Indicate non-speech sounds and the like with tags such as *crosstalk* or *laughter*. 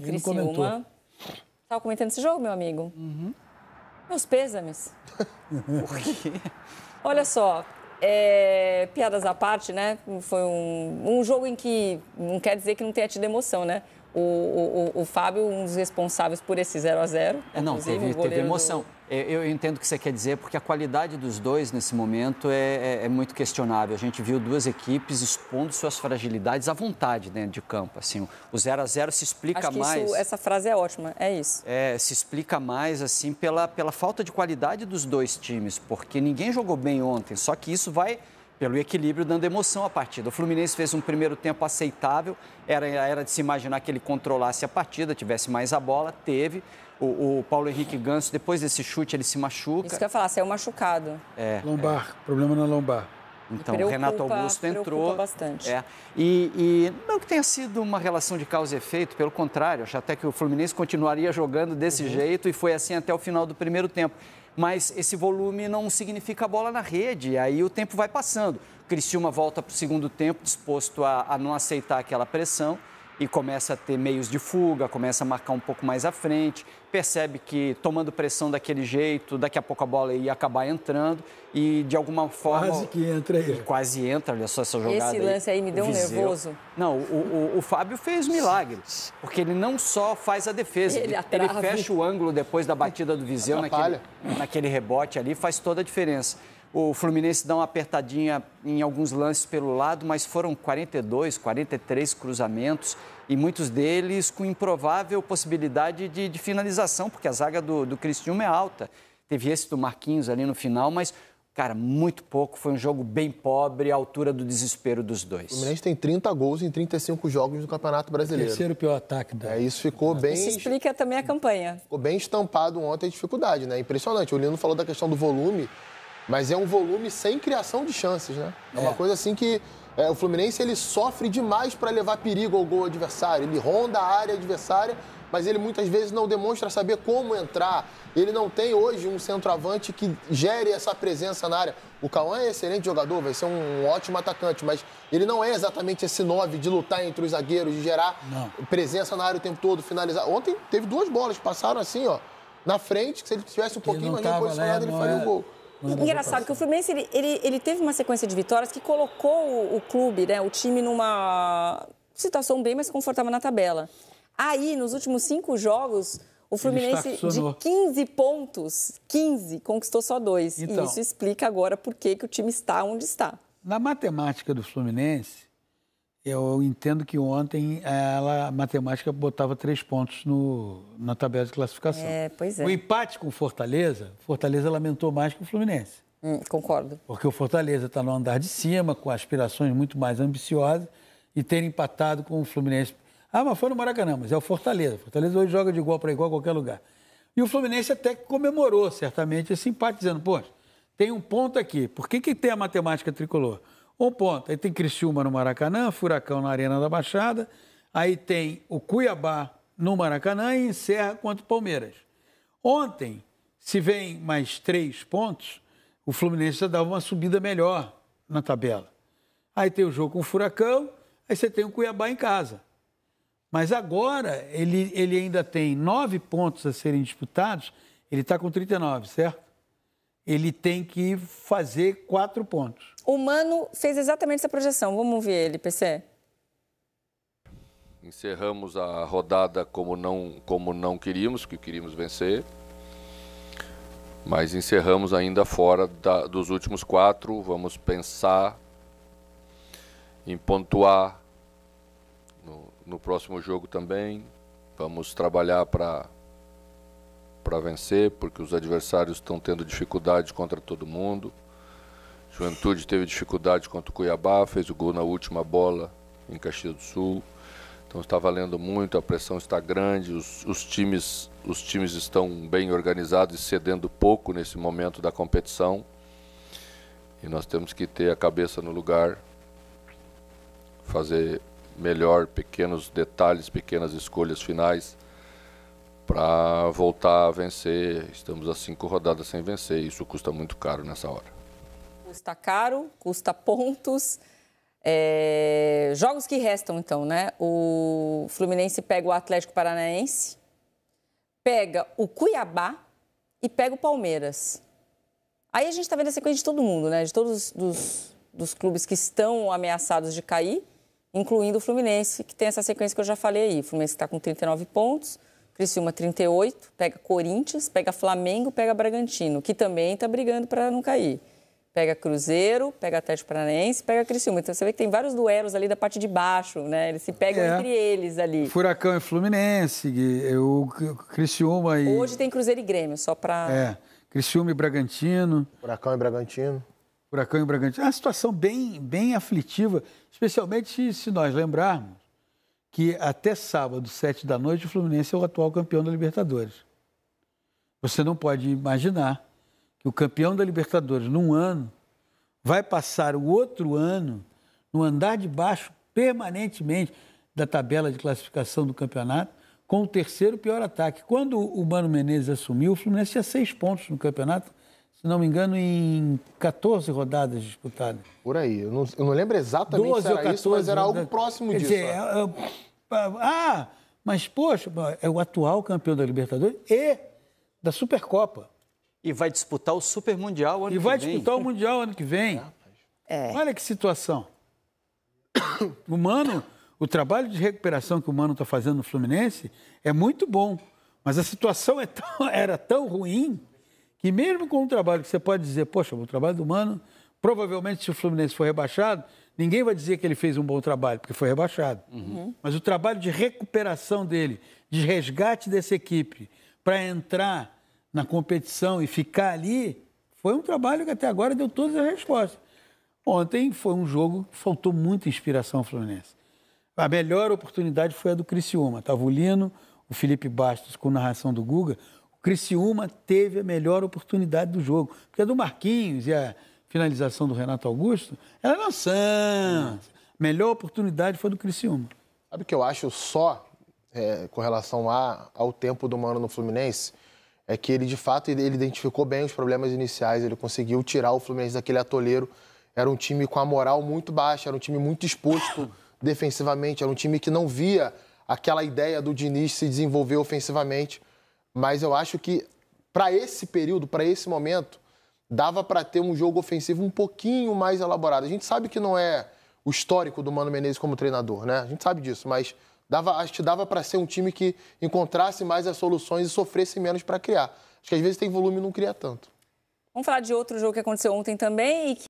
Criciúma. Comentou. Estava comentando esse jogo, meu amigo. Uhum. Meus pêsames. *laughs* Por quê? Olha só, é, piadas à parte, né? Foi um, um jogo em que não quer dizer que não tenha tido emoção, né? o, o, o, Fábio, um dos responsáveis por esse 0 a 0 é, Não, teve, teve emoção. Do... É, eu, eu entendo o que você quer dizer, porque a qualidade dos dois nesse momento é, é, é, muito questionável. A gente viu duas equipes expondo suas fragilidades à vontade dentro de campo. Assim, o 0 a 0 se explica mais. Isso, essa frase é ótima, é isso. É, se explica mais assim pela, pela falta de qualidade dos dois times, porque ninguém jogou bem ontem. Só que isso vai pelo equilíbrio, dando emoção à partida. O Fluminense fez um primeiro tempo aceitável, era, era de se imaginar que ele controlasse a partida, tivesse mais a bola, teve. O, o Paulo Henrique Ganso, depois desse chute, ele se machuca. Isso que eu ia falar, saiu machucado. É, é. lombar, é. problema na lombar. Então, preocupa, Renato Augusto entrou. bastante. É, e, e, não que tenha sido uma relação de causa e efeito, pelo contrário, acho até que o Fluminense continuaria jogando desse uhum. jeito e foi assim até o final do primeiro tempo mas esse volume não significa bola na rede, aí o tempo vai passando. Criciúma volta para o segundo tempo disposto a, a não aceitar aquela pressão e começa a ter meios de fuga, começa a marcar um pouco mais à frente, percebe que tomando pressão daquele jeito, daqui a pouco a bola ia acabar entrando e de alguma forma. Quase que entra aí. Quase entra, olha só essa jogada. Esse lance aí, aí me deu um nervoso. Não, o, o, o, Fábio fez milagre, porque ele não só faz a defesa, ele, ele fecha o ângulo depois da batida do Viseu naquele, naquele rebote ali, faz toda a diferença. O Fluminense dá uma apertadinha em alguns lances pelo lado, mas foram 42, 43 cruzamentos e muitos deles com improvável possibilidade de, de finalização, porque a zaga do, do Cristiúma é alta. Teve esse do Marquinhos ali no final, mas, cara, muito pouco. Foi um jogo bem pobre, à altura do desespero dos dois. O Fluminense tem 30 gols em 35 jogos no Campeonato Brasileiro. Terceiro pior ataque da. É, isso ficou bem. Isso explica também a campanha. Ficou bem estampado ontem a dificuldade, né? Impressionante. O Lino falou da questão do volume. Mas é um volume sem criação de chances, né? É, é. uma coisa assim que é, o Fluminense ele sofre demais para levar perigo ao gol adversário. Ele ronda a área adversária, mas ele muitas vezes não demonstra saber como entrar. Ele não tem hoje um centroavante que gere essa presença na área. O Cauã é excelente jogador, vai ser um ótimo atacante, mas ele não é exatamente esse 9 de lutar entre os zagueiros, de gerar não. presença na área o tempo todo, finalizar. Ontem teve duas bolas, passaram assim, ó, na frente, que se ele tivesse um pouquinho mais bem posicionado, ele faria o é. gol. Engraçado que o Fluminense ele, ele, ele, teve uma sequência de vitórias que colocou o, o clube, né, o time numa situação bem mais confortável na tabela. Aí, nos últimos cinco jogos, o Fluminense, de 15 pontos, 15, conquistou só dois. Então, e isso explica agora por que, que o time está onde está. Na matemática do Fluminense, eu entendo que ontem eh, ela, a matemática botava três pontos no, na tabela de classificação. É, pois é. O empate com o Fortaleza, Fortaleza lamentou mais que o Fluminense. Hum, concordo. Porque o Fortaleza está no andar de cima, com aspirações muito mais ambiciosas, e ter empatado com o Fluminense. Ah, mas foi no Maracanã, mas é o Fortaleza. O Fortaleza hoje joga de igual para igual a qualquer lugar. E o Fluminense até comemorou, certamente, esse empate, dizendo, pô, tem um ponto aqui. Por que, que tem a matemática tricolor? Um ponto. Aí tem Criciúma no Maracanã, Furacão na Arena da Baixada, aí tem o Cuiabá no Maracanã e encerra contra o Palmeiras. Ontem, se vem mais três pontos, o Fluminense já dava uma subida melhor na tabela. Aí tem o jogo com o Furacão, aí você tem o Cuiabá em casa. Mas agora ele, ele ainda tem nove pontos a serem disputados, ele está com 39, certo? ele tem que fazer quatro pontos. O Mano fez exatamente essa projeção. Vamos ver ele, PC. Encerramos a rodada como não, como não queríamos, que queríamos vencer. Mas encerramos ainda fora da, dos últimos quatro. Vamos pensar em pontuar no, no próximo jogo também. Vamos trabalhar para para vencer, porque os adversários estão tendo dificuldade contra todo mundo. Juventude teve dificuldade contra o Cuiabá, fez o gol na última bola em Caxias do Sul. Então está valendo muito, a pressão está grande, os, os, times, os times estão bem organizados e cedendo pouco nesse momento da competição. E nós temos que ter a cabeça no lugar, fazer melhor pequenos detalhes, pequenas escolhas finais para voltar a vencer. Estamos a cinco rodadas sem vencer, isso custa muito caro nessa hora. Custa caro, custa pontos. É... Jogos que restam, então, né? O Fluminense pega o Atlético Paranaense, pega o Cuiabá e pega o Palmeiras. Aí a gente está vendo a sequência de todo mundo, né? De todos os dos clubes que estão ameaçados de cair, incluindo o Fluminense, que tem essa sequência que eu já falei aí. O Fluminense está com 39 pontos, Criciúma 38, pega Corinthians, pega Flamengo, pega Bragantino, que também está brigando para não cair. Pega Cruzeiro, pega Atlético Paranaense, pega Criciúma. Então você vê que tem vários duelos ali da parte de baixo, né? Eles se pegam é. entre eles ali. Furacão e Fluminense, o Criciúma e. Hoje tem Cruzeiro e Grêmio, só para. É. Criciúma e Bragantino. Furacão e Bragantino. Furacão e Bragantino. É uma situação bem, bem aflitiva, especialmente se nós lembrarmos que até sábado, sete da noite, o Fluminense é o atual campeão da Libertadores. Você não pode imaginar que o campeão da Libertadores, num ano, vai passar o outro ano no andar de baixo permanentemente da tabela de classificação do campeonato, com o terceiro pior ataque. Quando o Mano Menezes assumiu, o Fluminense tinha seis pontos no campeonato, se não me engano, em 14 rodadas disputadas. Por aí. Eu não, eu não lembro exatamente 12 se era 14, isso, mas era algo próximo quer disso. Dizer, é, é, ah, mas, poxa, é o atual campeão da Libertadores e da Supercopa. E vai disputar o Super Mundial ano e que vem. E vai disputar o Mundial ano que vem. É. é. Olha que situação. *coughs* O Mano, o trabalho de recuperação que o Mano está fazendo no Fluminense é muito bom. Mas a situação é tão, *laughs* era tão ruim que mesmo com um trabalho que você pode dizer, poxa, o trabalho do Mano, provavelmente se o Fluminense for rebaixado, ninguém vai dizer que ele fez um bom trabalho, porque foi rebaixado. Uhum. uhum. Mas o trabalho de recuperação dele, de resgate dessa equipe, para entrar na competição e ficar ali, foi um trabalho que até agora deu todas as respostas. Ontem foi um jogo que faltou muita inspiração ao Fluminense. A melhor oportunidade foi a do Criciúma. Estava o Lino, o Felipe Bastos com narração do Guga. Criciúma teve a melhor oportunidade do jogo. Porque a do Marquinhos e a finalização do Renato Augusto, era nação. Melhor oportunidade foi do Criciúma. Sabe o que eu acho só é, com relação a, ao tempo do Mano no Fluminense? É que ele, de fato, ele identificou bem os problemas iniciais, ele conseguiu tirar o Fluminense daquele atoleiro. Era um time com a moral muito baixa, era um time muito exposto defensivamente, era um time que não via aquela ideia do Diniz se desenvolver ofensivamente. Mas eu acho que para esse período, para esse momento, dava para ter um jogo ofensivo um pouquinho mais elaborado. A gente sabe que não é o histórico do Mano Menezes como treinador, né? A gente sabe disso, mas dava, acho que dava para ser um time que encontrasse mais as soluções e sofresse menos para criar. Acho que às vezes tem volume e não cria tanto. Vamos falar de outro jogo que aconteceu ontem também e que